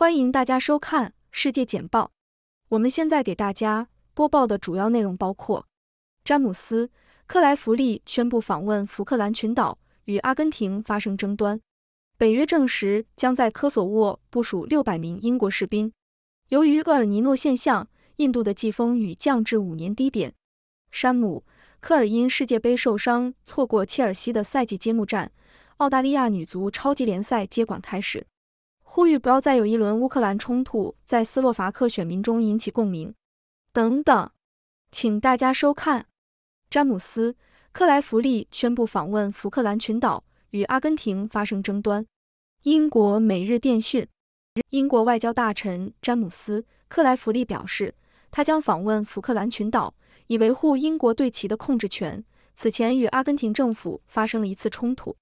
欢迎大家收看世界简报。我们现在给大家播报的主要内容包括：詹姆斯·克莱弗利宣布访问福克兰群岛，与阿根廷发生争端；北约证实将在科索沃部署六百名英国士兵；由于厄尔尼诺现象，印度的季风雨降至五年低点；山姆·科尔因世界杯受伤，错过切尔西的赛季揭幕战；澳大利亚女足超级联赛接管开始。呼吁不要再有一轮乌克兰冲突在斯洛伐克选民中引起共鸣。等等，请大家收看。詹姆斯·克莱弗利宣布访问福克兰群岛，与阿根廷发生争端。英国《每日电讯》。英国外交大臣詹姆斯·克莱弗利表示，他将访问福克兰群岛，以维护英国对其的控制权。此前与阿根廷政府发生了一次冲突。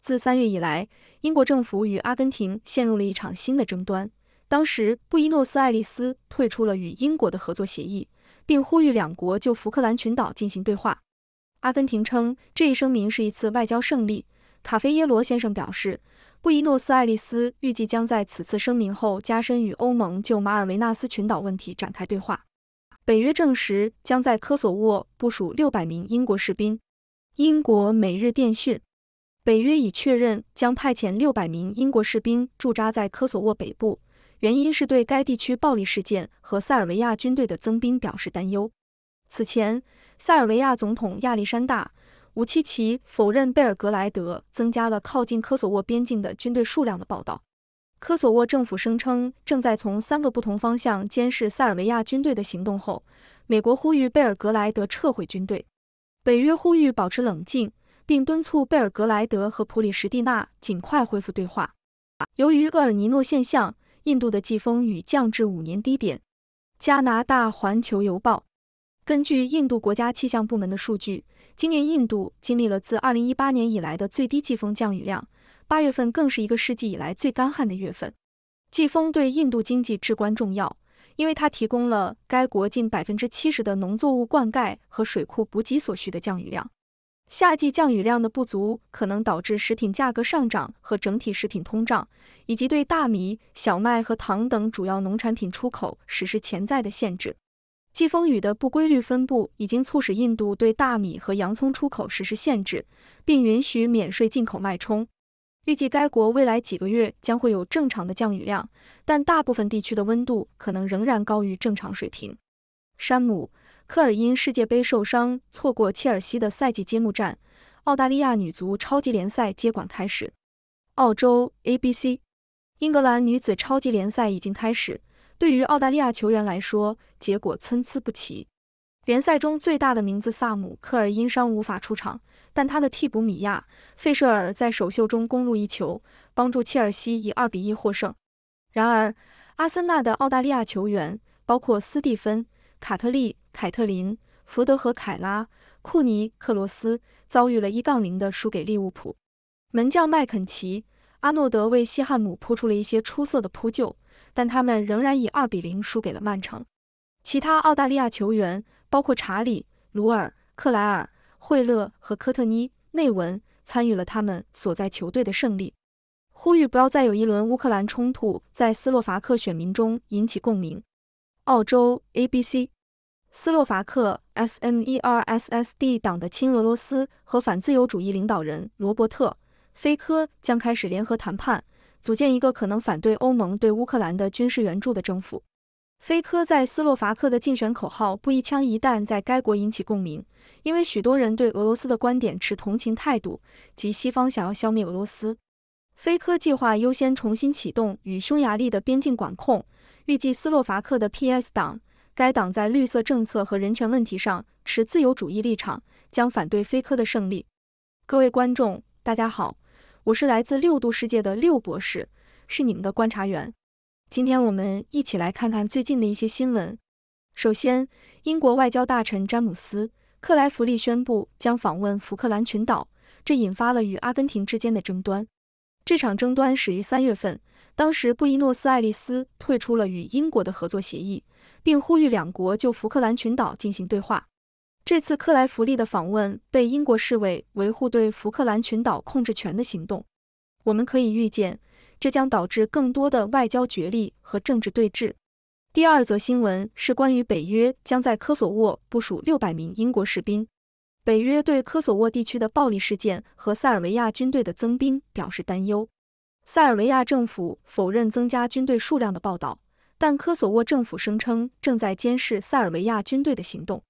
自三月以来，英国政府与阿根廷陷入了一场新的争端。当时，布宜诺斯艾利斯退出了与英国的合作协议，并呼吁两国就福克兰群岛进行对话。阿根廷称这一声明是一次外交胜利。卡菲耶罗先生表示，布宜诺斯艾利斯预计将在此次声明后加深与欧盟就马尔维纳斯群岛问题展开对话。北约证实将在科索沃部署六百名英国士兵。英国每日电讯。北约已确认将派遣六百名英国士兵驻扎在科索沃北部，原因是对该地区暴力事件和塞尔维亚军队的增兵表示担忧。此前，塞尔维亚总统亚历山大·吴契奇否认贝尔格莱德增加了靠近科索沃边境的军队数量的报道。科索沃政府声称正在从三个不同方向监视塞尔维亚军队的行动后，美国呼吁贝尔格莱德撤回军队。北约呼吁保持冷静。并敦促贝尔格莱德和普里什蒂纳尽快恢复对话。由于厄尔尼诺现象，印度的季风雨降至五年低点。加拿大《环球邮报》根据印度国家气象部门的数据，今年印度经历了自2018年以来的最低季风降雨量，八月份更是一个世纪以来最干旱的月份。季风对印度经济至关重要，因为它提供了该国近百分之七十的农作物灌溉和水库补给所需的降雨量。夏季降雨量的不足可能导致食品价格上涨和整体食品通胀，以及对大米、小麦和糖等主要农产品出口实施潜在的限制。季风雨的不规律分布已经促使印度对大米和洋葱出口实施限制，并允许免税进口脉冲。预计该国未来几个月将会有正常的降雨量，但大部分地区的温度可能仍然高于正常水平。山姆。科尔因世界杯受伤，错过切尔西的赛季揭幕战。澳大利亚女足超级联赛接管开始。澳洲 ABC，英格兰女子超级联赛已经开始。对于澳大利亚球员来说，结果参差不齐。联赛中最大的名字萨姆·科尔因伤无法出场，但他的替补米亚·费舍尔在首秀中攻入一球，帮助切尔西以二比一获胜。然而，阿森纳的澳大利亚球员包括斯蒂芬·卡特利。凯特琳、福德和凯拉·库尼克罗斯遭遇了一杠零的输给利物浦，门将麦肯齐·阿诺德为西汉姆扑出了一些出色的扑救，但他们仍然以二比零输给了曼城。其他澳大利亚球员包括查理·鲁尔、克莱尔·惠勒和科特尼·内文参与了他们所在球队的胜利，呼吁不要再有一轮乌克兰冲突在斯洛伐克选民中引起共鸣。澳洲 ABC。斯洛伐克 S M E R S S D 党的亲俄罗斯和反自由主义领导人罗伯特·菲科将开始联合谈判，组建一个可能反对欧盟对乌克兰的军事援助的政府。菲科在斯洛伐克的竞选口号“不一枪一弹”在该国引起共鸣，因为许多人对俄罗斯的观点持同情态度，及西方想要消灭俄罗斯。菲科计划优先重新启动与匈牙利的边境管控，预计斯洛伐克的 P S 党。该党在绿色政策和人权问题上持自由主义立场，将反对非科的胜利。各位观众，大家好，我是来自六度世界的六博士，是你们的观察员。今天我们一起来看看最近的一些新闻。首先，英国外交大臣詹姆斯·克莱弗利宣布将访问福克兰群岛，这引发了与阿根廷之间的争端。这场争端始于三月份，当时布宜诺斯艾利斯退出了与英国的合作协议。并呼吁两国就福克兰群岛进行对话。这次克莱弗利的访问被英国视为维护对福克兰群岛控制权的行动。我们可以预见，这将导致更多的外交角力和政治对峙。第二则新闻是关于北约将在科索沃部署六百名英国士兵。北约对科索沃地区的暴力事件和塞尔维亚军队的增兵表示担忧。塞尔维亚政府否认增加军队数量的报道。但科索沃政府声称正在监视塞尔维亚军队的行动。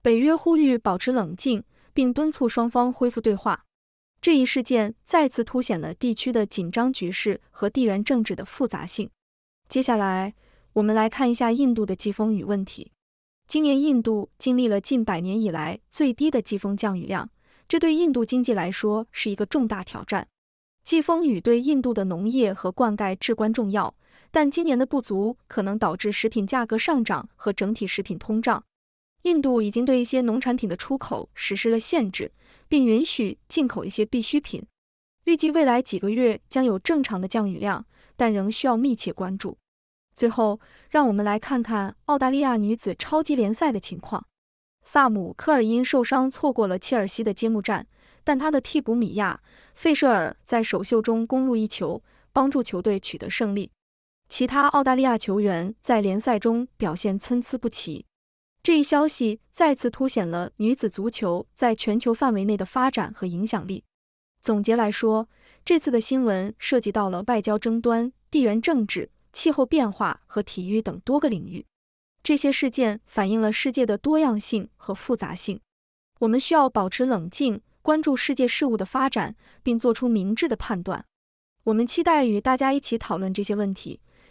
北约呼吁保持冷静，并敦促双方恢复对话。这一事件再次凸显了地区的紧张局势和地缘政治的复杂性。接下来，我们来看一下印度的季风雨问题。今年，印度经历了近百年以来最低的季风降雨量，这对印度经济来说是一个重大挑战。季风雨对印度的农业和灌溉至关重要。但今年的不足可能导致食品价格上涨和整体食品通胀。印度已经对一些农产品的出口实施了限制，并允许进口一些必需品。预计未来几个月将有正常的降雨量，但仍需要密切关注。最后，让我们来看看澳大利亚女子超级联赛的情况。萨姆科尔因受伤错过了切尔西的揭幕战，但他的替补米亚费舍尔在首秀中攻入一球，帮助球队取得胜利。其他澳大利亚球员在联赛中表现参差不齐，这一消息再次凸显了女子足球在全球范围内的发展和影响力。总结来说，这次的新闻涉及到了外交争端、地缘政治、气候变化和体育等多个领域，这些事件反映了世界的多样性和复杂性。我们需要保持冷静，关注世界事物的发展，并做出明智的判断。我们期待与大家一起讨论这些问题。